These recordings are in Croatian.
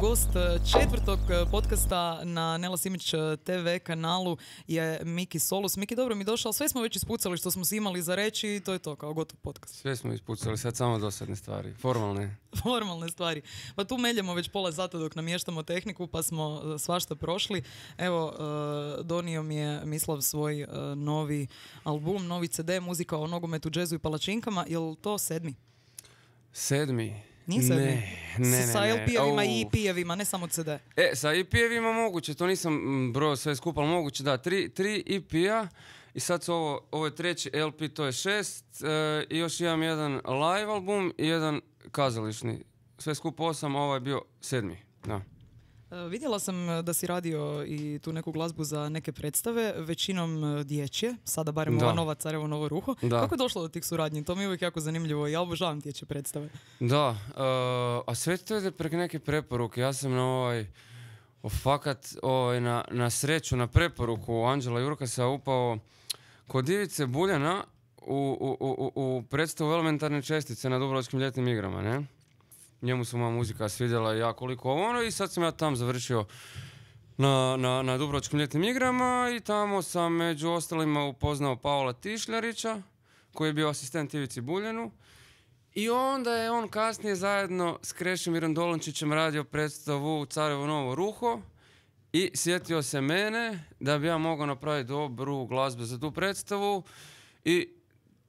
Gost četvrtog podcasta na Nela Simić TV kanalu je Miki Solus. Miki, dobro mi došao, sve smo već ispucali što smo si imali za reći i to je to, kao gotov podcast. Sve smo ispucali, sad samo dosadne stvari, formalne. Formalne stvari. Pa tu meljemo već pola zato dok namještamo tehniku, pa smo svašta prošli. Evo, donio mi je Mislav svoj novi album, novi CD, muzika o nogometu, džezu i palačinkama. Jel to sedmi? Sedmi. Nije ne, ne, sa LP-evima i EP-evima, ne samo CD. E, sa EP-evima moguće, to nisam mm, bro sve skupa, ali moguće, da, tri, tri EP-a i sad su ovo, ovo je treći LP, to je šest, e, i još imam jedan live album i jedan kazališni. Sve skupa osam, a ovaj je bio sedmi, da. E, vidjela sam e, da si radio i tu neku glazbu za neke predstave, većinom e, dječje, sada barem ova nova Carevo novo ruho. Kako je došlo do tih suradnji? To mi je uvijek jako zanimljivo, ja obožavam dječje predstave. Da, a sve to je preko neke preporuke. Ja sam na ovaj, fakat, ovaj, na, sreću, na preporuku Anđela Jurkasa upao kod Ivice Buljana u, u predstavu elementarne čestice na Dubrovačkim ljetnim igrama, ne? njemu se moja muzika svidjela ja koliko ono i sad sam ja tam završio na, na, na Dubrovačkim ljetnim igrama i tamo sam među ostalima upoznao Paola Tišljarića koji je bio asistent Ivici Buljenu i onda je on kasnije zajedno s Krešimirom Dolončićem radio predstavu Carevo novo ruho i sjetio se mene da bi ja mogao napraviti dobru glazbu za tu predstavu i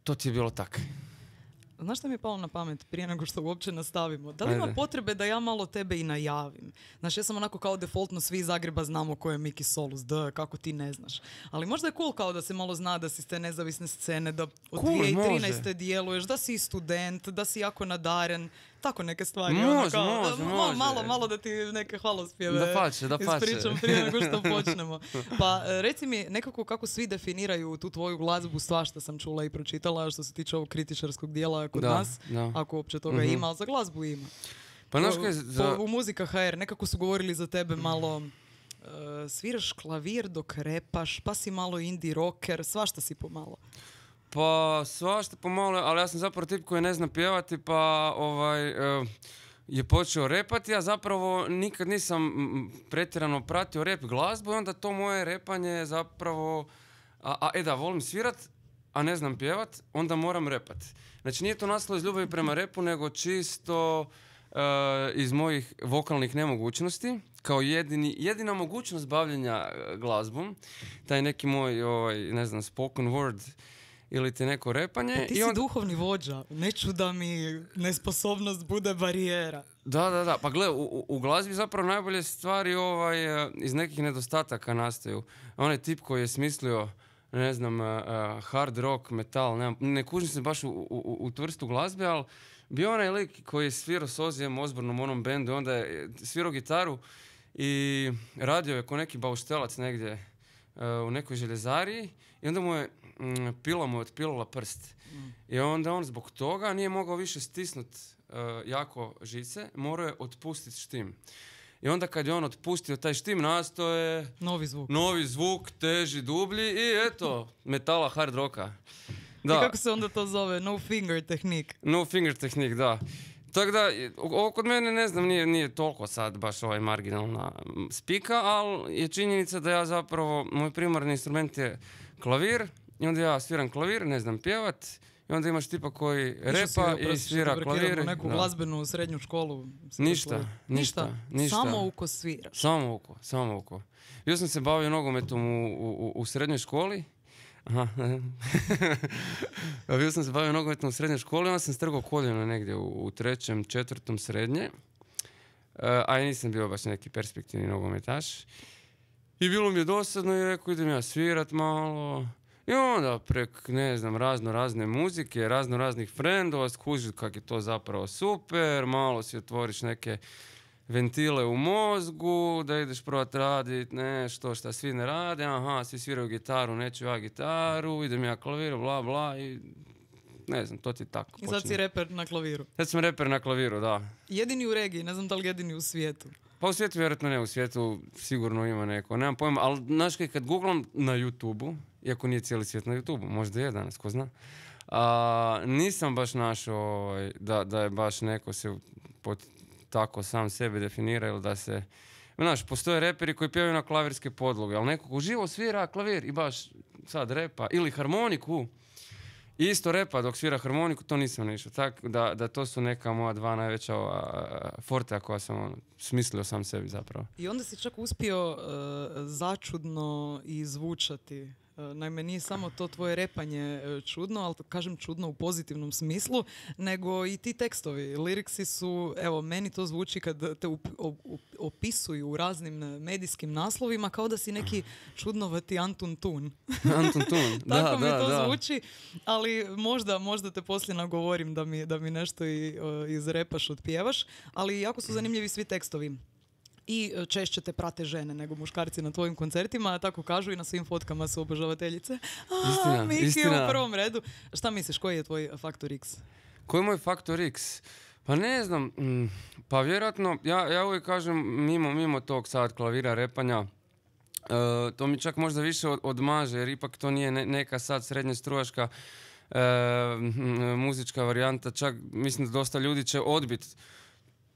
to ti je bilo tako. Znaš što mi je palo na pamet prije nego što uopće nastavimo? Da li ima potrebe da ja malo tebe i najavim? Znaš, ja sam onako kao defaultno svi iz Zagreba znamo ko je Miki Solus, da, kako ti ne znaš. Ali možda je cool kao da se malo zna da si ste nezavisne scene, da od cool, 2013. Može. djeluješ, da si student, da si jako nadaren tako neke stvari. Ono e, malo, malo da ti neke hvalospjeve da pače, da pače. ispričam prije nego što počnemo. Pa e, reci mi nekako kako svi definiraju tu tvoju glazbu, svašta sam čula i pročitala što se tiče ovog kritičarskog dijela kod nas, ako uopće toga mhm. ima, ali za glazbu ima. Pa kaj... Za... u Muzika HR nekako su govorili za tebe malo... E, sviraš klavir dok repaš, pa si malo indie rocker, svašta si pomalo. Pa svašta pomalo, pa ali ja sam zapravo tip koji ne zna pjevati, pa ovaj... Eh, je počeo repati, ja zapravo nikad nisam pretjerano pratio rep glazbu i onda to moje repanje je zapravo... A, e da, volim svirat, a ne znam pjevat, onda moram repat. Znači nije to nastalo iz ljubavi prema repu, nego čisto eh, iz mojih vokalnih nemogućnosti. Kao jedini, jedina mogućnost bavljenja eh, glazbom, taj neki moj, ovaj, ne znam, spoken word ili ti neko repanje. Pa ti si i duhovni vođa, neću da mi nesposobnost bude barijera. Da, da, da. Pa gle, u, glazbi zapravo najbolje stvari ovaj, eh, iz nekih nedostataka nastaju. Onaj tip koji je smislio ne znam, eh, eh, hard rock, metal, ne, ne kužim se baš u, u, u tvrstu glazbe, ali bio onaj lik koji je svirao s Ozijem Osbornom onom bendu, onda je svirao gitaru i radio je ko neki bauštelac negdje u nekoj željezariji i onda mu je Mm, pila mu je otpilala prst. I onda on zbog toga nije mogao više stisnut e, jako žice, morao je otpustiti štim. I onda kad je on otpustio taj štim, nastao je... Novi zvuk. Novi zvuk, teži, dublji i eto, metala hard roka. Da. I kako se onda to zove? No finger tehnik. No finger tehnik, da. Tako da, ovo kod mene ne znam, nije, nije toliko sad baš ovaj marginalna spika, ali je činjenica da ja zapravo, moj primarni instrument je klavir, i onda ja sviram klavir, ne znam pjevat i onda imaš tipa koji Ništa repa i svira klavir. U neku glazbenu srednju školu. Ništa, ništa, ništa, Samo uko sviraš. Samo uko, samo uko. Ja sam se bavio nogometom u, u, u srednjoj školi. Aha. bio sam se bavio nogometom u srednjoj školi, onda sam strgao koljeno negdje u, trećem, četvrtom srednje. Uh, a ja nisam bio baš neki perspektivni nogometaš. I bilo mi je dosadno i rekao idem ja svirat malo. I onda prek, ne znam, razno razne muzike, razno raznih frendova, skužiš kak je to zapravo super, malo si otvoriš neke ventile u mozgu, da ideš probat radit nešto što svi ne rade, aha, svi sviraju gitaru, neću ja gitaru, idem ja klaviru, bla bla i ne znam, to ti tako počne. Sad si reper na klaviru. Sad sam reper na klaviru, da. Jedini u regiji, ne znam da li jedini u svijetu. Pa u svijetu vjerojatno ne, u svijetu sigurno ima neko, nemam pojma, ali znaš kad googlam na YouTube-u, iako nije cijeli svijet na YouTube, možda je danas, ko zna. A, nisam baš našao ovaj, da, da je baš neko se pot, tako sam sebe definira ili da se... Znaš, postoje reperi koji pjevaju na klavirske podloge, ali neko ko živo svira klavir i baš sad repa ili harmoniku, isto repa dok svira harmoniku, to nisam nišao. Tako da, da to su neka moja dva najveća ova, koja sam ono, smislio sam sebi zapravo. I onda si čak uspio e, začudno izvučati Naime, nije samo to tvoje repanje e, čudno, ali kažem čudno u pozitivnom smislu, nego i ti tekstovi. Liriksi su, evo, meni to zvuči kad te opisuju u raznim e, medijskim naslovima kao da si neki čudnovati Antun Tun. Antun Tun, da, Tako mi to zvuči, ali možda, možda te poslije nagovorim da mi, nešto e, izrepaš, otpjevaš, ali jako su mhm. zanimljivi svi tekstovi i e, češće te prate žene nego muškarci na tvojim koncertima, tako kažu i na svim fotkama su obožavateljice. A, istina, Miki istina. u prvom redu. Šta misliš, koji je tvoj faktor X? Koji je moj faktor X? Pa ne znam, mm, pa vjerojatno, ja, ja uvijek kažem mimo, mimo tog sad klavira, repanja, e, to mi čak možda više odmaže jer ipak to nije neka sad srednje strujaška e, muzička varijanta. Čak mislim da dosta ljudi će odbiti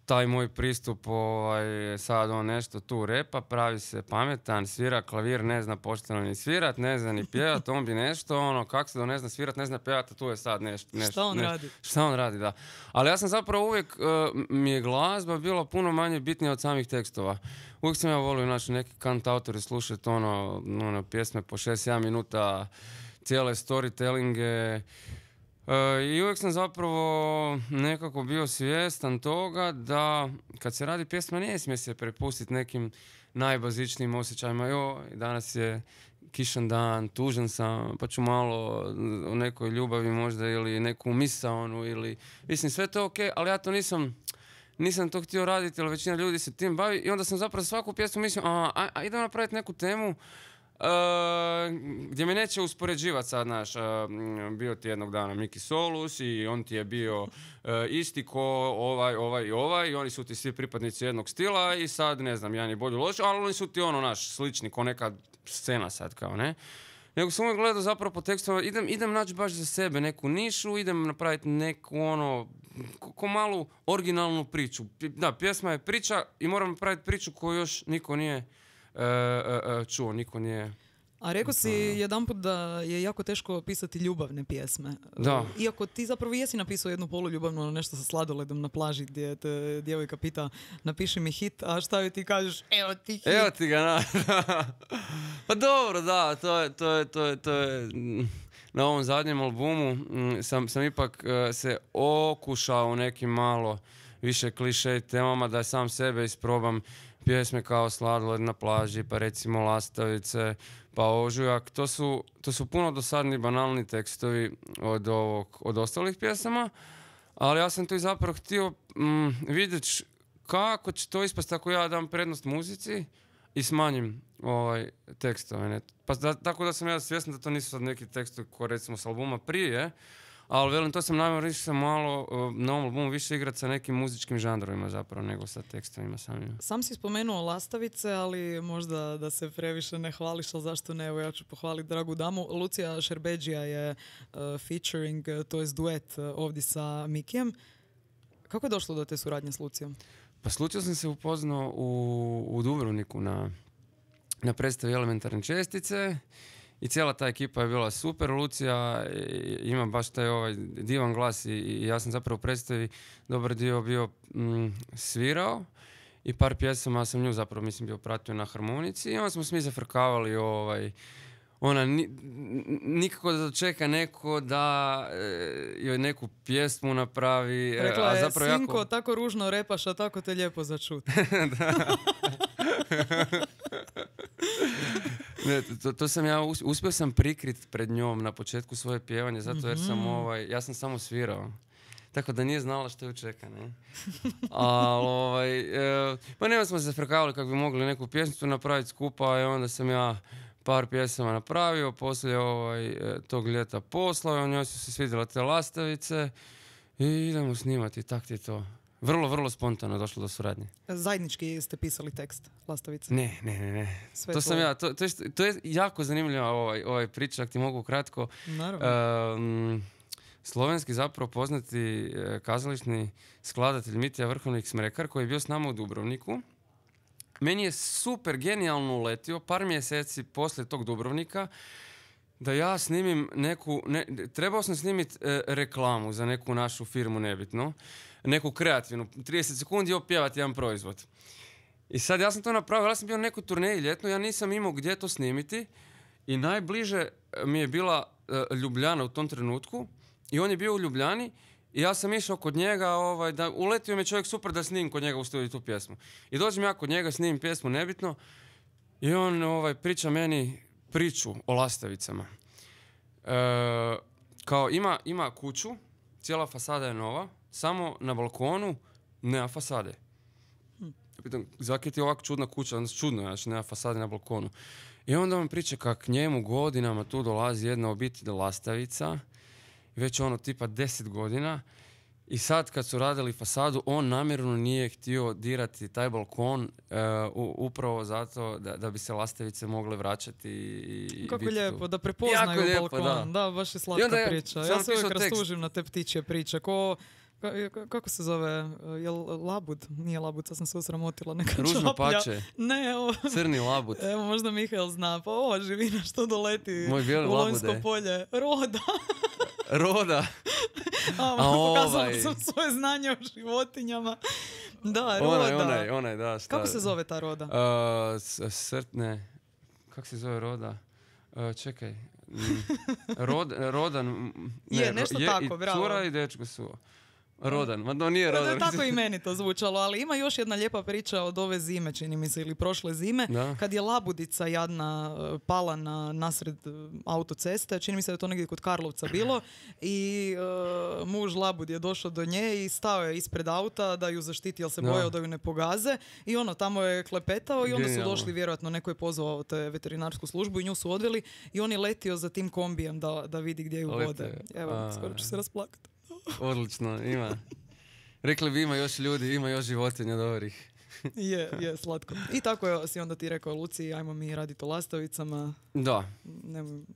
taj moj pristup, ovaj, sad on nešto tu repa, pravi se pametan, svira klavir, ne zna pošteno ni svirat, ne zna ni pjevat, on bi nešto, ono, kak se da ne zna svirat, ne zna pjevat, a tu je sad nešto. nešto šta on radi? Šta on radi, da. Ali ja sam zapravo uvijek, e, mi je glazba bila puno manje bitnija od samih tekstova. Uvijek sam ja volio, znači, neki kant autori slušati, ono, ono, pjesme po 6-7 minuta, cijele storytellinge, E, I uvijek sam zapravo nekako bio svjestan toga da kad se radi pjesma nije smije se prepustiti nekim najbazičnijim osjećajima. Jo, danas je kišan dan, tužan sam, pa ću malo u nekoj ljubavi možda ili neku misaonu ili... Mislim, sve to ok, ali ja to nisam... Nisam to htio raditi, ali većina ljudi se tim bavi i onda sam zapravo svaku pjesmu mislio, a, idemo a idem napraviti neku temu Eh, gdje me neće uspoređivati sad, naš, eh, bio ti jednog dana Miki Solus i on ti je bio eh, isti ko ovaj, ovaj i ovaj i oni su ti svi pripadnici jednog stila i sad, ne znam, ja ni bolju loš, ali oni su ti ono, naš, slični, ko neka scena sad, kao, ne? Nego sam uvijek gledao zapravo po tekstu, idem, idem naći baš za sebe neku nišu, idem napraviti neku ono, ko, malu originalnu priču. Da, pjesma je priča i moram napraviti priču koju još niko nije E, e, e, čuo, niko nije... A rekao si jedan put da je jako teško pisati ljubavne pjesme. Da. Iako ti zapravo jesi napisao jednu poluljubavnu ono nešto sa sladoledom na plaži gdje te djevojka pita napiši mi hit, a šta joj ti kažeš? Evo ti hit. Evo ti ga, na. pa dobro, da, to je, to je, to je, to je... Mm, na ovom zadnjem albumu mm, sam, sam ipak se okušao u nekim malo više kliše temama da sam sebe isprobam pjesme kao Sladoled na plaži, pa recimo Lastavice, pa Ožujak. To su, to su puno dosadni banalni tekstovi od, ovog, od ostalih pjesama, ali ja sam tu i zapravo htio mm, vidjeti kako će to ispast ako ja dam prednost muzici i smanjim ovaj, tekstove. Pa tako da sam ja svjestan da to nisu sad neki tekstovi koji recimo s albuma prije, ali velim, to sam više sam malo na ovom albumu više igrat sa nekim muzičkim žanrovima zapravo nego sa tekstovima samim. Sam si spomenuo Lastavice, ali možda da se previše ne hvališ, ali zašto ne? Evo ja ću pohvaliti dragu damu. Lucija Šerbeđija je e, featuring, e, to je duet uh, ovdje sa Mikijem. Kako je došlo do te suradnje s Lucijom? Pa s Lucijom sam se upoznao u, u Dubrovniku na, na predstavi Elementarne čestice i cijela ta ekipa je bila super. Lucija ima baš taj ovaj divan glas i, ja sam zapravo u predstavi dobar dio bio mm, svirao i par pjesama sam nju zapravo mislim bio pratio na harmonici i onda smo smi zafrkavali ovaj ona nikako da čeka neko da e, joj neku pjesmu napravi. E, Rekla je, a zapravo sinko, tako ružno repaš, a tako te lijepo začuti. da to, sam ja, uspio sam prikrit pred njom na početku svoje pjevanje, zato jer sam mhm. ovaj, ja sam samo svirao. Tako da nije znala što ju čeka, ne? Ali, ovaj, e, pa nema smo se zafrkavali kako bi mogli neku pjesmicu napraviti skupa i onda sam ja par pjesama napravio, poslije ovaj, e, tog ljeta poslao, njoj su se svidjela te lastavice i idemo snimati, tak ti je to vrlo, vrlo spontano došlo do suradnje. Zajednički ste pisali tekst Lastavice? Ne, ne, ne. ne. to, sam ja, to, to, je, to je jako zanimljiva ovaj, ovaj priča, ti mogu kratko. Naravno. slovenski zapravo poznati e, kazališni skladatelj Mitija Vrhovnik Smrekar koji je bio s nama u Dubrovniku. Meni je super genijalno uletio par mjeseci poslije tog Dubrovnika da ja snimim neku... Ne, trebao sam snimiti e, reklamu za neku našu firmu nebitno neku kreativnu, 30 sekundi i opjevati jedan proizvod. I sad ja sam to napravio, ja sam bio na nekoj turneji ljetno, ja nisam imao gdje to snimiti i najbliže e, mi je bila e, Ljubljana u tom trenutku i on je bio u Ljubljani i ja sam išao kod njega, ovaj, da, uletio čovjek super da snim kod njega u tu pjesmu. I dođem ja kod njega, snimim pjesmu nebitno i on ovaj, priča meni priču o lastavicama. E, kao ima, ima kuću, cijela fasada je nova, samo na balkonu nema fasade. Pitam, ti je ovako čudna kuća? Znači, čudno znači nema fasade na balkonu. I onda vam priča kak njemu godinama tu dolazi jedna obitelj lastavica, već ono tipa 10 godina, i sad kad su radili fasadu, on namjerno nije htio dirati taj balkon e, upravo zato da, da bi se lastavice mogle vraćati. I, Kako lijepo, da prepoznaju balkon. da. baš je slatka priča. Ja se uvijek rastužim na te ptičje priče. Ko E, kako se zove, e, jel labud? Nije labud, sad sam se usramotila. Neka Ružno pače. Ne, Crni labud. Evo, možda Mihael zna. Pa ovo živina što doleti u Lonjsko polje. Roda. Roda. A, ovaj. sam svoje znanje o životinjama. Da, roda. Onaj, onaj, da. Kako se zove ta roda? Uh, e, srtne. Kako se zove roda? čekaj. Mm. rodan. Ne, je, nešto tako, I cura su. Rodan, ma no nije Rodan. tako i meni to zvučalo, ali ima još jedna lijepa priča od ove zime, čini mi se, ili prošle zime, kad je labudica jadna e, pala na nasred e, autoceste, čini mi se da je to negdje kod Karlovca bilo, i e, muž labud je došao do nje i stao je ispred auta da ju zaštiti, jer se moje da ju ne pogaze, i ono, tamo je klepetao i onda su došli, vjerojatno neko je pozvao te veterinarsku službu i nju su odveli i on je letio za tim kombijem da, da vidi gdje ju vode. Evo, skoro ću se rasplakati. Odlično, ima. Rekli bi ima još ljudi, ima još životinja dobrih. je, je, slatko. I tako je, si onda ti rekao Luci, ajmo mi raditi o lastavicama. Da.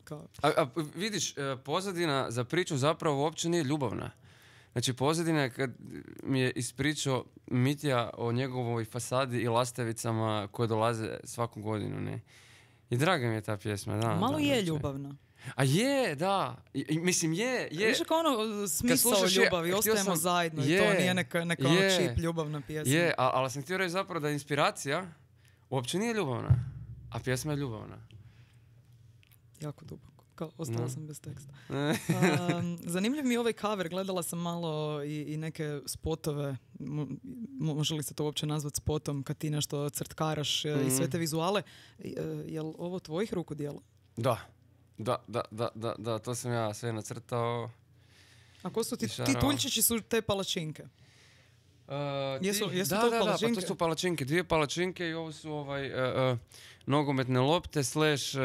kao... A, a, vidiš, e, pozadina za priču zapravo uopće nije ljubavna. Znači, pozadina je kad mi je ispričao Mitja o njegovoj fasadi i lastavicama koje dolaze svaku godinu, ne? I draga mi je ta pjesma, da. Malo je ljubavna. A je, da. mislim, je, je. Više kao ono uh, smisao ljubavi, je, ostajemo sam, zajedno je, i to nije neka, neka ono je, ono čip ljubavna pjesma. Je, a, ali sam htio reći zapravo da inspiracija uopće nije ljubavna, a pjesma je ljubavna. Jako duboko. Kao, ostala sam bez teksta. Um, zanimljiv mi je ovaj cover, gledala sam malo i, neke spotove, Mo, može li se to uopće nazvati spotom, kad ti nešto crtkaraš e, i sve mhm. te vizuale. E, jel ovo tvojih ruku Da. Da, da, da, da, da, to sam ja sve nacrtao. A ko su ti, ti tuljčići su te palačinke? Ono? jesu, e, jesu da, to da, palačinke? Da, pa to su palačinke, dvije palačinke i ovo su ovaj, e, e, nogometne lopte slash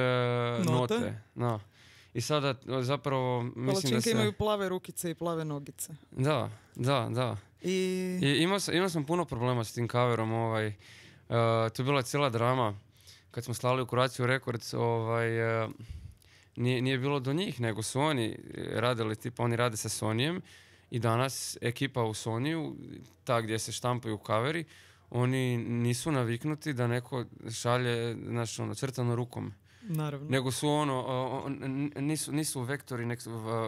note. note. No. I sada zapravo mislim da se... imaju plave rukice i plave nogice. Da, da, da. I... imao, sam, imao sam puno problema s tim kaverom. Ovaj. to je bila cijela drama. Kad smo slali u Kuraciju Records, ovaj, nije, nije bilo do njih, nego su oni e, radili, tipa oni rade sa Sonijem i danas ekipa u Soniju, ta gdje se štampaju kaveri, oni nisu naviknuti da neko šalje znači ono, crtano rukom. Naravno. Nego su ono, nisu, nisu vektori, nek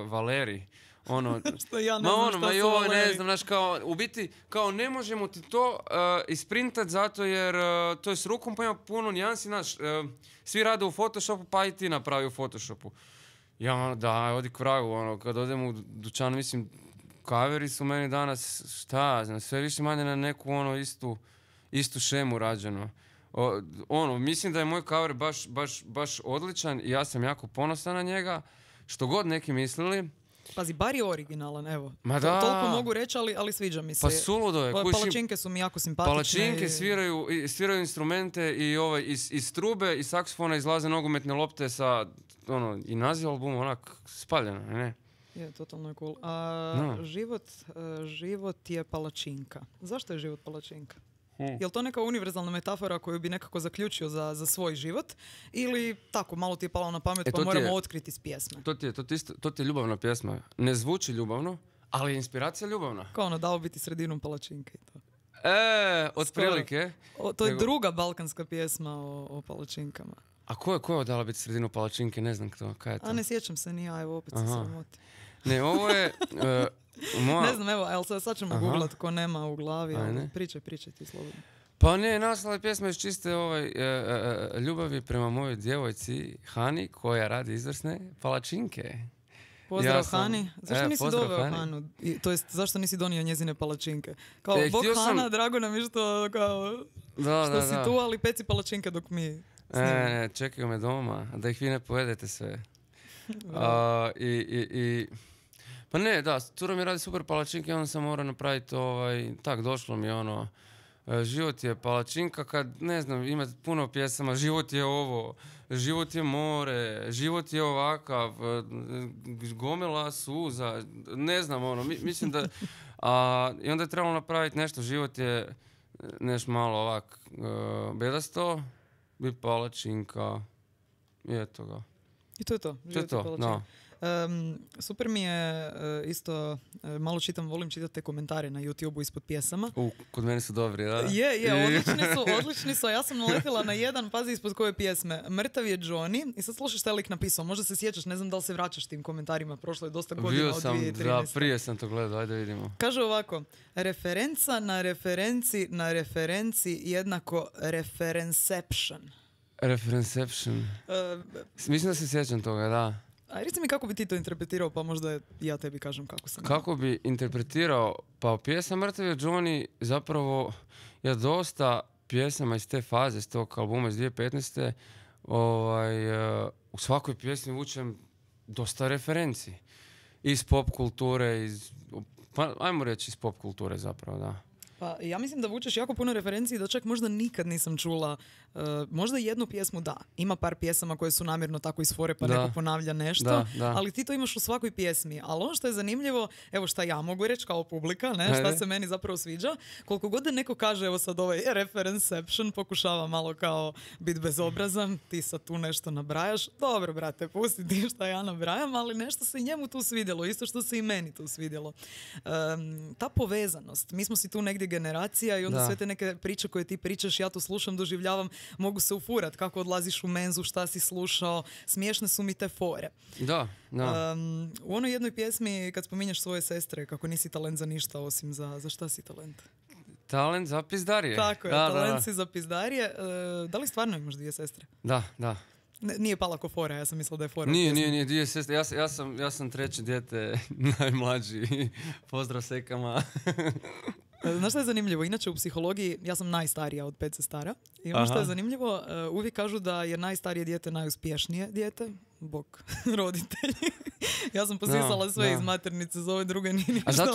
valeri ono, što ja ne ma znam ono, ma joj, ne znam, znaš, kao, u biti, kao ne možemo ti to isprintati eh, isprintat zato jer eh, to je s rukom, pa ima puno nijansi, znaš, eh, svi rade u Photoshopu, pa i ti napravi u Photoshopu. Ja, ono, da, odi k ono, kad odem u dućan, mislim, kaveri su meni danas, šta, znam, sve više manje na neku, ono, istu, istu šemu rađeno. ono, mislim da je moj kaver baš, baš, baš odličan i ja sam jako ponosan na njega. Što god neki mislili, Pazi, bar je originalan, evo. Ma da. Toliko mogu reći, ali, sviđa mi pa se. Pa suludo je. palačinke su mi jako simpatične. Palačinke sviraju, sviraju instrumente i ovaj, iz, iz trube, iz saksofona izlaze nogometne lopte sa ono, i naziv albumu, onak spaljena, ne? Je, totalno je cool. A, život, e, život je palačinka. Zašto je život palačinka? Mm. Je li to neka univerzalna metafora koju bi nekako zaključio za, za svoj život ili tako, malo ti je palo na pamet e, pa moramo otkriti s pjesme? To ti, je, to, ti to je ljubavna pjesma. Ne zvuči ljubavno, ali je inspiracija ljubavna. Kao ono, dao biti sredinom palačinke i to. E, otprilike. To je druga balkanska pjesma o, o palačinkama. A ko je, ko je odala biti sredinu palačinke, ne znam to, kaj je to? A ne sjećam se, ni ja, evo opet se ne, ovo je... Uh, moja... Ne znam, evo, ali sad, ćemo googlat ko nema u glavi. Ajde. Pričaj, pričaj ti slobodno. Pa ne, je pjesma iz čiste ovaj, e, e, ljubavi prema mojoj djevojci Hani koja radi izvrsne palačinke. Pozdrav Hani. Zašto nisi doveo Hanu? I, to jest, zašto nisi donio njezine palačinke? Kao, e, bok Hana, drago nam je što, kao, da, što si tu, ali peci palačinke dok mi snimamo. E, čekaju me doma, da ih vi ne pojedete sve. uh, i, i, i pa ne, da, cura mi radi super palačinke i onda sam morao napraviti ovaj, tak, došlo mi ono, e, život je palačinka kad, ne znam, ima puno pjesama, život je ovo, život je more, život je ovakav, e, gomila suza, ne znam, ono, mi, mislim da, i onda je trebalo napraviti nešto, život je neš malo ovak, e, bedasto, bi palačinka, i eto ga. I to je to, život je, palačinka. Um, super mi je eh, isto, eh, malo čitam, volim čitati te komentare na YouTube-u ispod pjesama. U, kod mene su dobri, da? Je, je, odlični su, odlični su. Ja sam naletila na jedan, pazi ispod koje pjesme. Mrtav je Johnny i sad slušaš šta je lik napisao. Možda se sjećaš, ne znam da li se vraćaš tim komentarima. Prošlo je dosta godina sam, od 2013. Da, prije sam to gledao, ajde vidimo. Kaže ovako, referenca na referenci na referenci jednako referenception. Referenception. Eh, mislim da se sjećam toga, da. A reci mi kako bi ti to interpretirao, pa možda ja tebi kažem kako sam. Kako bi interpretirao? Pa pjesma Mrtav je Johnny zapravo ja dosta pjesama iz te faze, iz tog albuma iz 2015. Ovaj, eh, u svakoj pjesmi vučem dosta referenci. Iz pop kulture, iz, pa, ajmo reći iz pop kulture zapravo, da. Pa ja mislim da vučeš jako puno referenciji da čak možda nikad nisam čula, e, možda jednu pjesmu da, ima par pjesama koje su namjerno tako iz fore pa neko ponavlja nešto, ali ti to imaš u svakoj pjesmi. Ali ono što je zanimljivo, evo šta ja mogu reći kao publika, ne, šta se meni zapravo sviđa, koliko god da neko kaže evo sad ovaj referenception, pokušava malo kao bit bezobrazan, ti sad tu nešto nabrajaš, dobro brate, pusti ti šta ja nabrajam, ali nešto se i njemu tu svidjelo, isto što se i meni tu svidjelo. ta povezanost, mi smo si tu negdje generacija i onda sve te neke priče koje ti pričaš, ja to slušam, doživljavam, mogu se ufurat kako odlaziš u menzu, šta si slušao, smiješne su mi te fore. Da, da. Um, u onoj jednoj pjesmi kad spominješ svoje sestre, kako nisi talent za ništa osim za, za šta si talent? Talent za pizdarije. Tako je, da, talent si za pizdarije. E, da li stvarno imaš dvije sestre? Da, da. Nije pala ko fora, ja sam mislila da je fora. Nije, nije, nije, dvije sestre. Ja, ja, sam, ja sam treće dijete, najmlađi. Pozdrav sekama. E, znaš što je zanimljivo? Inače u psihologiji ja sam najstarija od pet sestara. I ono što je zanimljivo, e, uvijek kažu da je najstarije dijete najuspješnije dijete bok roditelji. ja sam posisala sve iz maternice, za ove druge nije ništa A zato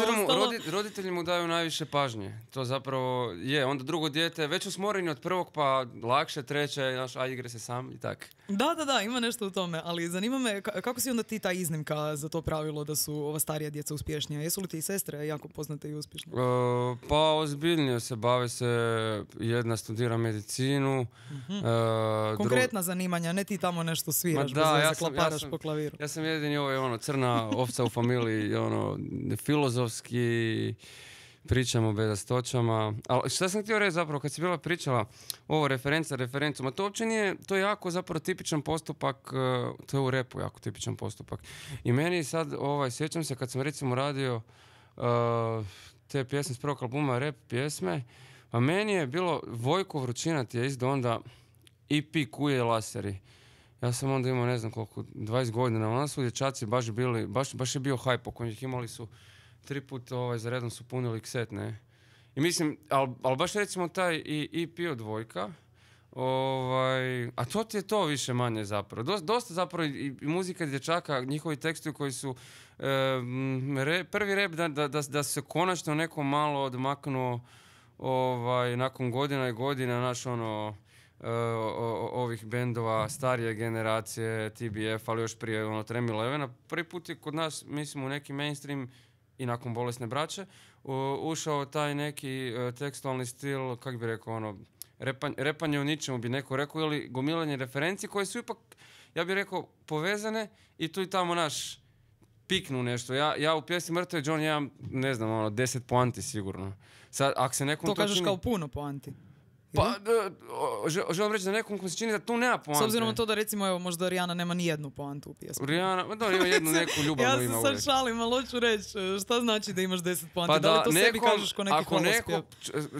roditelji mu daju najviše pažnje. To zapravo je. Onda drugo dijete, već usmoreni od prvog pa lakše, treće, naš, a igre se sam i tak. Da, da, da, ima nešto u tome. Ali zanima me kako si onda ti ta iznimka za to pravilo da su ova starija djeca uspješnija? Jesu li ti i sestre jako poznate i uspješne? E, pa ozbiljnije se bave se, jedna studira medicinu. Uh Konkretna zanimanja, ne ti tamo nešto sviraš. Ma da, ja Dakle, dakle, sam, ja sam, po klaviru. Ja sam jedini ovaj, ono, crna ovca u familiji, ono, filozofski, pričamo o bedastoćama. Ali šta sam htio reći zapravo, kad si bila pričala ovo referenca referencom, a to uopće nije, to je jako zapravo tipičan postupak, e, to je u repu jako tipičan postupak. I meni sad, ovaj, sjećam se kad sam recimo radio e, te pjesme s prvog albuma, rep pjesme, a pa meni je bilo Vojko Vrućina ti je izdo onda EP Kuje Laseri. Ja sam onda imao ne znam koliko, 20 godina, onda su dječaci baš bili, baš, baš je bio hype oko ih imali su tri puta ovaj, za redom su punili kset, ne? I mislim, ali al baš recimo taj i, i pio dvojka, ovaj, a to ti je to više manje zapravo. Dosta, zapravo i, i muzika dječaka, njihovi tekstu koji su prvi rep da, da, da, se konačno neko malo odmaknuo ovaj, nakon godina i godina, naš ono, uh, ovih bendova starije generacije, TBF, ali još prije ono, Tremi Levena. Prvi put je kod nas, mislim, u neki mainstream i nakon bolesne braće, ušao taj neki e, tekstualni stil, kak bi rekao, ono, repan, repanje u ničemu bi neko rekao, ili gomilanje referenci koje su ipak, ja bih rekao, povezane i tu i tamo naš piknu nešto. Ja, ja u pjesmi Mrtve John imam, ne znam, ono, deset poanti sigurno. Sad, ako se nekom to, kažeš kao puno poanti. Pa, želim reći da nekom ko se čini da tu nema poante. S obzirom na to da recimo, evo, možda Rijana nema ni jednu poantu u pjesmi. Rijana, da, ima jednu neku ljubavnu ja ima uvijek. Ja se sad šalim, ali hoću reći, šta znači da imaš deset poante? Pa da, li to sebi kažeš ko neki Ako neko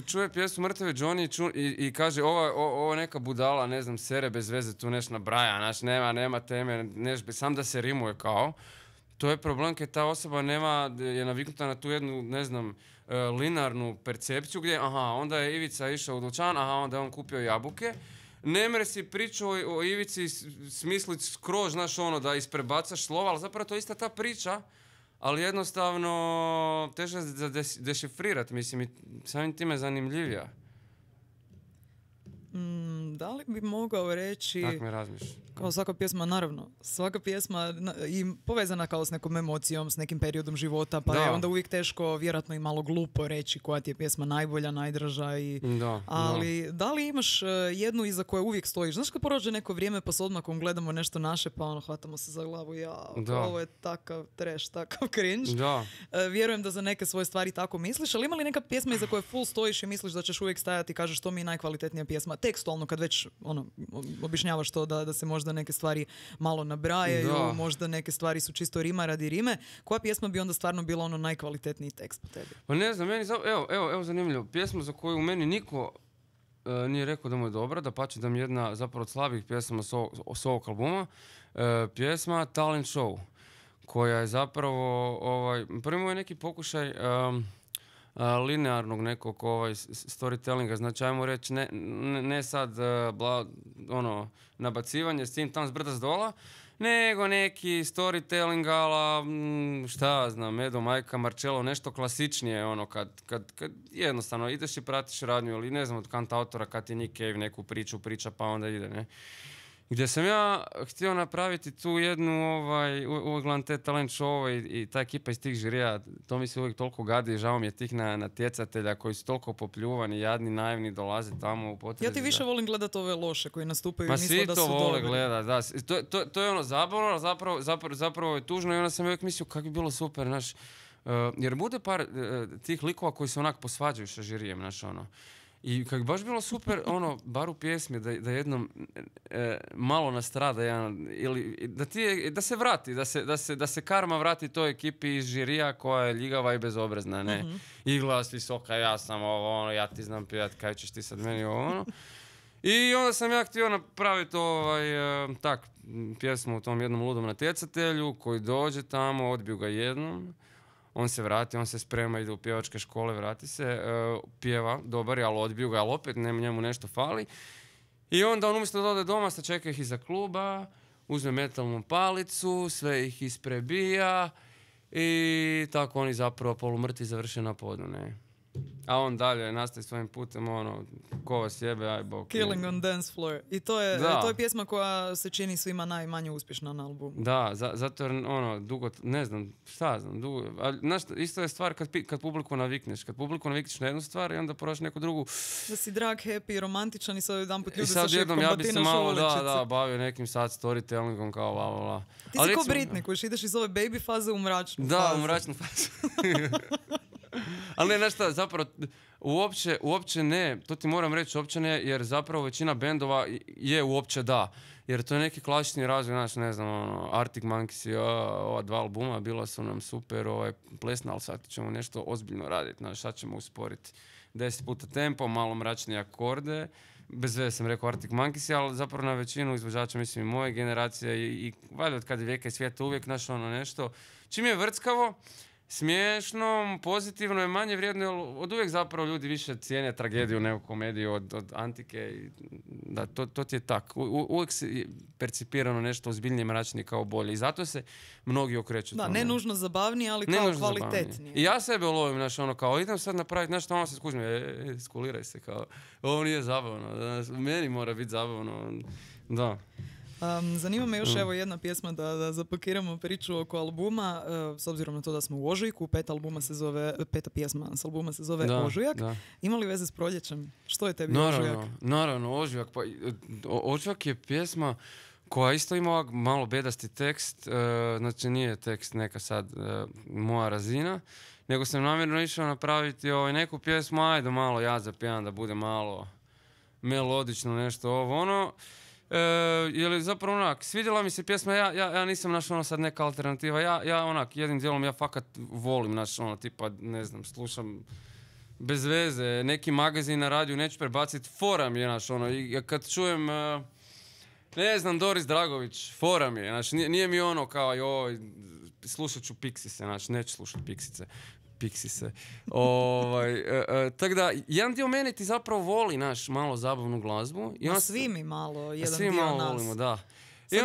čuje pjesmu Mrtve Johnny i, kaže, ova, o, neka budala, ne znam, sere bez veze tu neš nabraja, znaš, nema, nema teme, neš, sam da se rimuje kao. To je problem kad ta osoba nema, je naviknuta na tu jednu, ne znam, E, linarnu percepciju gdje aha, onda je Ivica išao u dućan, aha, onda je on kupio jabuke. Ne si pričao o, Ivici smislit skroz, znaš ono, da isprebacaš slova, ali zapravo to je ista ta priča, ali jednostavno teže za dešifrirat, mislim, i samim time zanimljivija. Mm, da li bi mogao reći... Tako me Kao svaka pjesma, naravno, svaka pjesma i povezana kao s nekom emocijom, s nekim periodom života, pa da. je onda uvijek teško, vjerojatno i malo glupo reći koja ti je pjesma najbolja, najdraža i... Da, Ali da. li imaš e, jednu iza koje uvijek stojiš? Znaš kad prođe neko vrijeme pa s odmakom gledamo nešto naše pa ono hvatamo se za glavu, ja, ovo je takav trash, takav cringe. Da. E, vjerujem da za neke svoje stvari tako misliš, ali ima li neka pjesma iza koje full stojiš i misliš da ćeš uvijek stajati i kažeš to mi je najkvalitetnija pjesma, tekstualno kad već ono, objašnjavaš to da, da se možda neke stvari malo nabrajaju, možda neke stvari su čisto rima radi rime. Koja pjesma bi onda stvarno bila ono najkvalitetniji tekst po tebi? Pa ne znam, meni, evo, evo, evo zanimljivo, pjesma za koju meni niko e, nije rekao da mu je dobra, da pače da mi jedna zapravo od slabih pjesama s, ovog, albuma, e, pjesma Talent Show, koja je zapravo, ovaj, prvi je neki pokušaj linearnog nekog ovaj, storytellinga, znači ajmo reći ne, ne, sad e, bla, ono, nabacivanje s tim tam zbrda s dola, nego neki storytelling ala, mm, šta znam, Edo, Majka, Marcello, nešto klasičnije, ono, kad, kad, kad jednostavno ideš i pratiš radnju ili ne znam od kanta autora kad ti Nick Cave neku priču priča pa onda ide, ne gdje sam ja htio napraviti tu jednu, ovaj, uvijek te talent show i, ta ekipa iz tih žirija, to mi se uvijek toliko gadi, žao mi je tih na, natjecatelja koji su toliko popljuvani, jadni, naivni, dolaze tamo u Ja ti više volim gledat ove loše koji nastupaju i misle da su dobro. to vole gleda. da. To, to, to je ono zabavno, zapravo, zapravo, zapravo je tužno i onda sam uvijek mislio kako bi bilo super, znaš, eh, jer bude par eh, tih likova koji se onak posvađaju sa žirijem, znaš ono. I kak baš bilo super, ono, bar u pjesmi, da, da jednom e, malo nastrada jedan, ili da, ti, da se vrati, da se, da, se, da se karma vrati toj ekipi iz žirija koja je ljigava i bezobrazna, ne? Mm -hmm. I glas visoka, ja sam ovo, ono, ja ti znam pijat, kaj ćeš ti sad meni ovo, ono. I onda sam ja htio napraviti ovaj, e, tak, pjesmu u tom jednom ludom natjecatelju koji dođe tamo, odbiju ga jednom on se vrati, on se sprema, ide u pjevačke škole, vrati se, uh, pjeva, dobar je, ali odbiju ga, ali opet ne, njemu nešto fali. I onda on umjesto da ode doma, čeka ih iza kluba, uzme metalnu palicu, sve ih isprebija i tako oni zapravo polumrti završe na podu, ne. A on dalje nastavi svojim putem, ono, ko vas jebe, aj bok. Killing on dance floor. I to je, to je pjesma koja se čini svima najmanje uspješna na albumu. Da, zato jer, ono, dugo, ne znam, šta znam, dugo, ali, znaš, isto je stvar kad, kad publiku navikneš. Kad publiku navikneš na jednu stvar i onda prođeš neku drugu. Da si drag, happy, romantičan i sad put ljudi I sad sa jednom ja bi se malo, da, da, bavio nekim sad storytellingom kao la la la. Ti ali, si ko Britney, ideš iz ove baby faze u mračnu da, fazu. Da, u mračnu fazu. Ali ne, znaš zapravo, uopće, uopće ne, to ti moram reći, uopće ne, jer zapravo većina bendova je uopće da. Jer to je neki klasični razvoj, znaš, ne znam, ono, Arctic Monkeys ova dva albuma bila su nam super, ovaj, plesna, ali sad ćemo nešto ozbiljno raditi, znaš, sad ćemo usporiti deset puta tempo, malo mračnije akorde, bez veze sam rekao Arctic Monkeys, ali zapravo na većinu izvođača, mislim i moje generacije i, valjda od kad je vijeka i svijeta uvijek našao ono nešto. Čim je vrckavo, Smiješno, pozitivno je manje vrijedno, od uvijek zapravo ljudi više cijene tragediju nego komediju od, od antike. I, da, to, to ti je tako. uvijek se percipirano nešto ozbiljnije mračnije kao bolje. I zato se mnogi okreću. Da, ne nužno zabavnije, ali ne kao kvalitetnije. I ja sebe ulovim, znaš, ono kao, idem sad napraviti nešto, ono se skužim, e, skuliraj se, kao, ovo nije zabavno. Znaš, meni mora biti zabavno. Da zanima me još mm. evo jedna pjesma da, zapakiramo priču oko albuma, e, s obzirom na to da smo u Ožujku, pet albuma se zove, peta pjesma s albuma se zove Ožujak. Ima li veze s proljećem? Što je tebi naravno, Ožujak? Naravno, Ožujak. Pa e, ožujak je pjesma koja isto ima malo bedasti tekst, e, znači nije tekst neka sad moja razina, nego sam namjerno išao napraviti ovaj, neku pjesmu, ajde malo ja zapijam da bude malo melodično nešto ovo ono. E, Jel zapravo onak, svidjela mi se pjesma, ja, ja, ja nisam našao ono sad neka alternativa, ja, ja onak, jednim dijelom ja fakat volim, naš ono, tipa, ne znam, slušam bez veze, neki magazin na radiju, neću prebaciti, foram mi je, naš ono, kad čujem, e, ne znam, Doris Dragović, fora mi je, znaš, nije, mi ono kao, joj, slušat ću Pixice, znači neću slušati Pixice. Piksi se. Ovaj, e, e, Tako da, jedan dio mene ti zapravo voli naš malo zabavnu glazbu. I ona, svi mi malo, jedan svi dio malo nas. volimo, da. Sad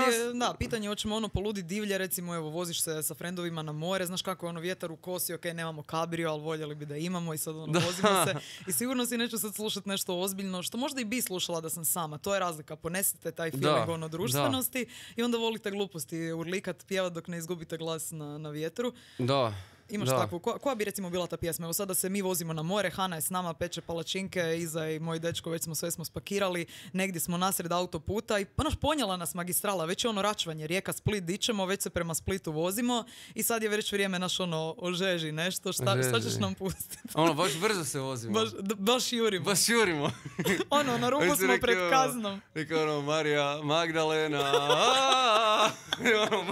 je, pitanje hoćemo ono poludi divlje, recimo evo voziš se sa frendovima na more, znaš kako je ono vjetar u kosi, ok, nemamo kabrio, ali voljeli bi da imamo i sad ono da. vozimo se i sigurno si neću sad slušati nešto ozbiljno, što možda i bi slušala da sam sama, to je razlika, ponesite taj feeling ono društvenosti i onda volite gluposti, urlikat, pjevat dok ne izgubite glas na, na vjetru. Da imaš takvu. Ko, koja bi recimo bila ta pjesma? Evo sada se mi vozimo na more, Hana je s nama, peče palačinke, Iza i moj dečko već smo sve smo spakirali, negdje smo nasred autoputa i ono pa ponjela nas magistrala, već je ono račvanje, rijeka Split dičemo, već se prema Splitu vozimo i sad je već vrijeme naš ono ožeži nešto, šta, ćeš nam pustiti? ono, baš brzo se vozimo. Baš, jurimo. Baš jurimo. ono, na rubu smo pred kaznom. Rekao ono, Marija, Magdalena, ono,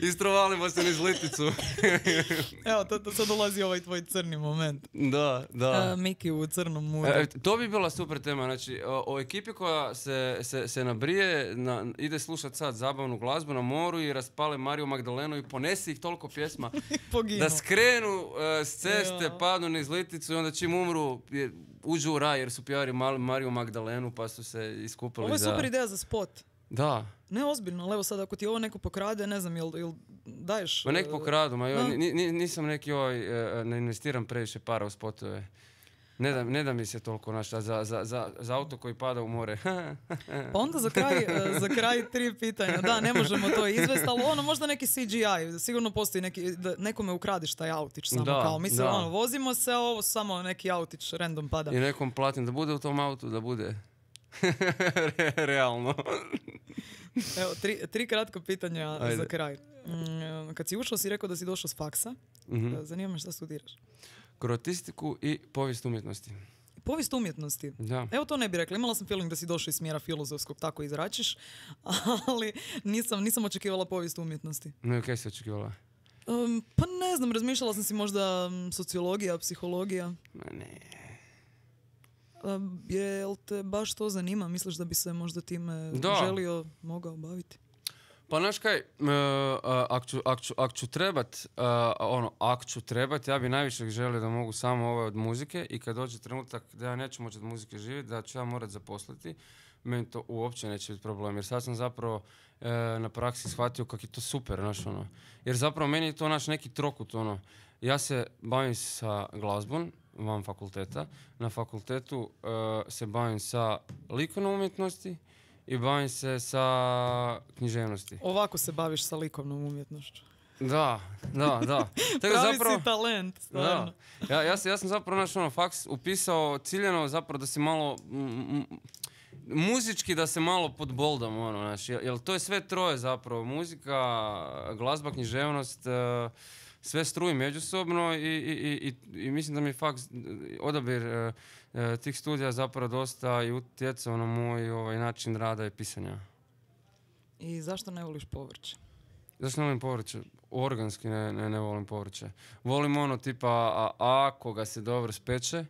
istrovalimo se niz liticu. Evo, to, to sad dolazi ovaj tvoj crni moment. Da, da. Miki u crnom muru. E, to bi bila super tema. Znači, o, ekipi koja se, se, se nabrije, na, ide slušat sad zabavnu glazbu na moru i raspale Mariju Magdalenu i ponesi ih toliko pjesma da skrenu e, s ceste, padnu na izliticu i onda čim umru je, uđu u raj jer su pjari Mariju Magdalenu pa su se iskupili. Ovo je super ideja za spot. Da. Ne, ozbiljno, ali evo sad ako ti ovo neko pokrade, ne znam, jel, daješ... Ma nek pokradu, e, ma nisam neki ovaj, e, e, ne investiram previše para u spotove. Ne da, mi se toliko našta za, auto koji pada u more. pa onda za kraj, za kraj tri pitanja. Da, ne možemo to izvesti, ali ono možda neki CGI. Sigurno postoji neki, da nekome ukradiš taj autić samo kao. Mislim, ono, vozimo se, ovo samo neki autić random pada. I nekom platim da bude u tom autu, da bude. realno. Evo, tri, tri kratka pitanja za kraj. Mm, kad si ušao si rekao da si došao s faksa. Mm-hmm. Zanima me šta studiraš. Kroatistiku i povijest umjetnosti. Povijest umjetnosti. Da. Evo to ne bih rekla. Imala sam feeling da si došao iz smjera filozofskog, tako izračiš, ali nisam, nisam očekivala povijest umjetnosti. Ne kaj si očekivala? Um, pa ne znam, razmišljala sam si možda mm, sociologija, psihologija. Ma ne jel te baš to zanima? Misliš da bi se možda tim želio, mogao baviti? Pa znaš kaj, e, ako ću, trebati, trebat, e, ono, ak ću trebat, ja bi najviše želio da mogu samo ovaj od muzike i kad dođe trenutak da ja neću moći od muzike živjeti, da ću ja morat zaposliti, meni to uopće neće biti problem, jer sad sam zapravo e, na praksi shvatio kako je to super, znaš, ono. Jer zapravo meni je to, naš neki trokut, ono. Ja se bavim sa glazbom, van fakulteta. Na fakultetu e, se bavim sa likovnom umjetnosti i bavim se sa književnosti. Ovako se baviš sa likovnom umjetnošću. Da, da, da. Pravi zapravo, si talent, Da. Ja, ja, ja sam zapravo našao ono, faks upisao ciljeno zapravo da se malo... muzički da se malo podboldam, ono, znaš, to je sve troje zapravo, muzika, glazba, književnost, e, sve struji međusobno i, i, i, i mislim da mi fakt e, odabir e, e, tih studija zapravo dosta i utjecao na moj ovaj, način rada i pisanja. I zašto ne voliš povrće? Zašto ne volim povrće? Organski ne, ne, volim povrće. Volim ono tipa a, ako ga se dobro speče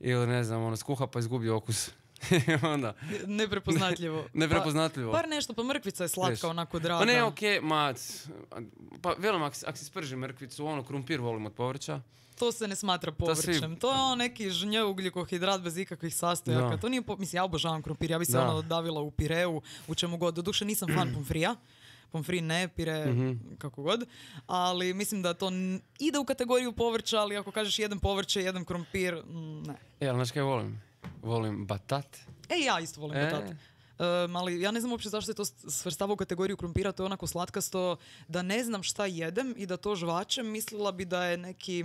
ili ne znam, ono skuha pa izgubi okus. onda. Neprepoznatljivo. Neprepoznatljivo. Pa, par nešto, pa mrkvica je slatka, Veš. onako draga. Pa ne, okej, ma, pa velim, ako ak se sprži mrkvicu, ono, krumpir volim od povrća. To se ne smatra povrćem. To je ono neki žnje ugljikohidrat bez ikakvih sastojaka. To nije, po... mislim, ja obožavam krumpir, ja bi se ona ono davila u pireu, u čemu god. Doduše nisam fan pomfrija pomfri ne, pire, mhm. kako god. Ali mislim da to ide u kategoriju povrća, ali ako kažeš jedan povrće, jedan krompir, ne. Ja, e, znaš kaj volim? Volim batat. E, ja isto volim e. batat. Um, e, ali ja ne znam uopće zašto se to svrstava u kategoriju krompira, to je onako slatkasto da ne znam šta jedem i da to žvačem, mislila bi da je neki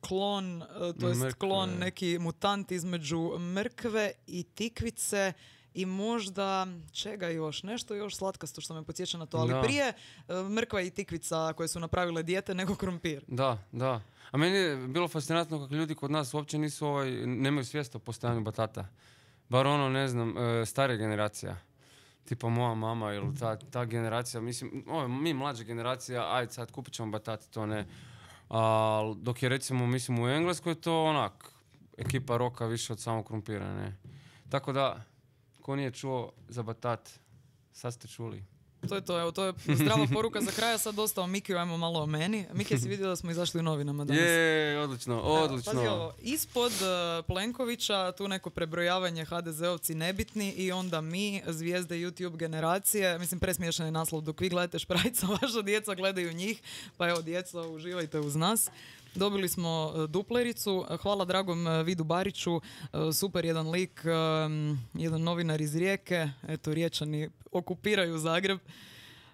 klon, e, to jest klon, neki mutant između mrkve i tikvice i možda čega još, nešto još slatkasto što me podsjeća na to, ali prije e, mrkva i tikvica koje su napravile dijete nego krompir. Da, da. A meni je bilo fascinantno kako ljudi kod nas uopće nisu ovaj, nemaju svijest o postojanju batata. Bar ono, ne znam, e, stare generacija tipa moja mama ili ta, ta generacija, mislim, ovo, mi mlađa generacija, aj sad kupit ćemo batate, to ne. A, dok je recimo, mislim, u Engleskoj to onak, ekipa roka više od samo krumpira, ne. Tako da, Ko nije čuo za batat, sad ste čuli. To je to, evo, to je zdrava poruka za kraja sad dosta o Mikiju, ajmo malo o meni. Miki, si vidio da smo izašli u novinama danas. Je, odlično, odlično. ispod e, Plenkovića, tu neko prebrojavanje HDZ-ovci nebitni i onda mi, zvijezde YouTube generacije, mislim, presmiješan je naslov, dok vi gledate Šprajca, vaša djeca gledaju njih, pa evo, djeca, uživajte uz nas. Dobili smo e, duplericu. Hvala dragom e, Vidu Bariću. E, super jedan lik, jedan novinar iz Rijeke. Eto, riječani okupiraju Zagreb.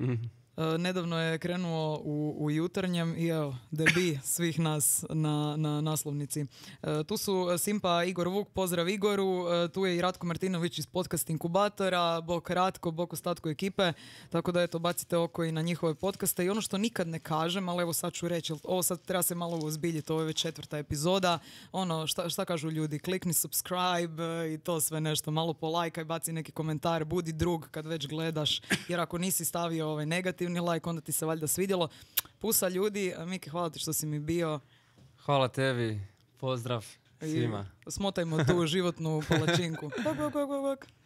Mhm. E, nedavno je krenuo u, u jutarnjem i evo, debi svih nas na, na naslovnici. E, tu su Simpa Igor Vuk, pozdrav Igoru, e, tu je i Ratko Martinović iz podcast Inkubatora, bok Ratko, bok ostatku ekipe, tako da eto, bacite oko i na njihove podcaste. I ono što nikad ne kažem, ali evo sad ću reći, ovo sad treba se malo uozbiljiti ovo je već četvrta epizoda, ono, šta, šta kažu ljudi, klikni subscribe i to sve nešto, malo polajkaj, baci neki komentar, budi drug kad već gledaš, jer ako nisi stavio ovaj negativ, negativni like, onda ti se valjda svidjelo. Pusa ljudi, Miki, hvala ti što si mi bio. Hvala tebi, pozdrav svima. smotajmo tu životnu palačinku. Bok,